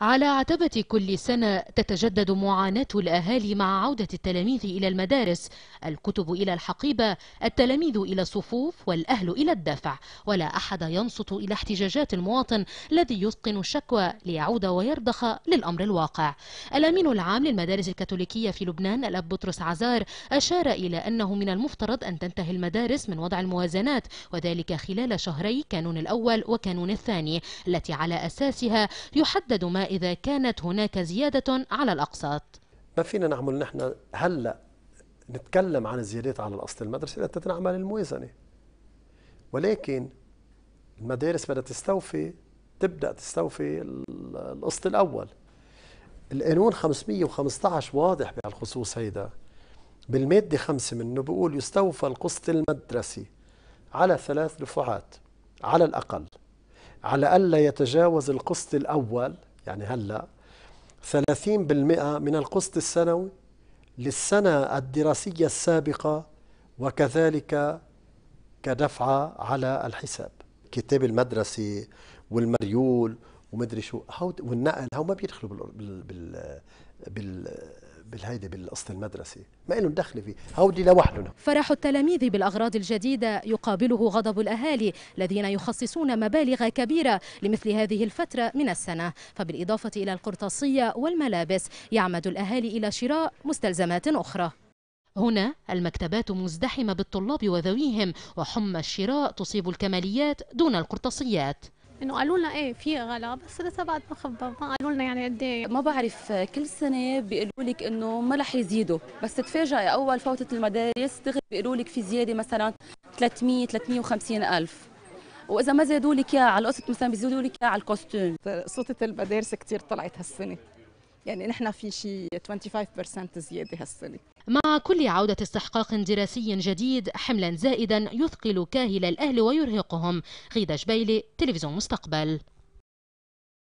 على عتبة كل سنة تتجدد معاناة الأهالي مع عودة التلاميذ إلى المدارس الكتب إلى الحقيبة التلاميذ إلى الصفوف والأهل إلى الدفع ولا أحد ينصت إلى احتجاجات المواطن الذي يتقن الشكوى ليعود ويرضخ للأمر الواقع الأمين العام للمدارس الكاثوليكية في لبنان الأب بطرس عزار أشار إلى أنه من المفترض أن تنتهي المدارس من وضع الموازنات وذلك خلال شهري كانون الأول وكانون الثاني التي على أساسها يحدد ما إذا كانت هناك زيادة على الأقساط ما فينا نعمل نحن هلأ نتكلم عن الزيادات على الأصل المدرسي لأنها تتنعمل الموازنة ولكن المدارس بدها تستوفي تبدأ تستوفي القسط الأول القانون 515 واضح بهالخصوص هيدا بالمادة 5 منه بيقول يستوفى القسط المدرسي على ثلاث دفعات على الأقل على ألا يتجاوز القسط الأول يعني هلا 30% من القسط السنوي للسنة الدراسية السابقة وكذلك كدفعة على الحساب كتاب المدرسة والمريول ومدري شو والنقل هاو ما بيدخلوا بال بال, بال بالهيدي بالقسط المدرسي ما لهم دخل فيه هودي لوحدهم فرح التلاميذ بالاغراض الجديده يقابله غضب الاهالي الذين يخصصون مبالغ كبيره لمثل هذه الفتره من السنه فبالاضافه الى القرطاسيه والملابس يعمد الاهالي الى شراء مستلزمات اخرى هنا المكتبات مزدحمة بالطلاب وذويهم وحمى الشراء تصيب الكماليات دون القرطاسيات انه قالوا لنا ايه في غلا بس لسه بعد ما خبر ما قالوا لنا يعني قد ايه ما بعرف كل سنه بيقولوا لك انه ما رح يزيدوا بس تفاجئي اول فوتة المدارس دغري بيقولوا لك في زياده مثلا 300 350 الف واذا ما زادوا لك اياها على القسط مثلا بيزيدوا لك اياها على الكوستوم صوت المدارس كثير طلعت هالسنه يعني نحن في شيء 25% زيادة هالسنة مع كل عودة استحقاق دراسي جديد حملا زائدا يثقل كاهل الأهل ويرهقهم غيدة جبيلي تلفزيون مستقبل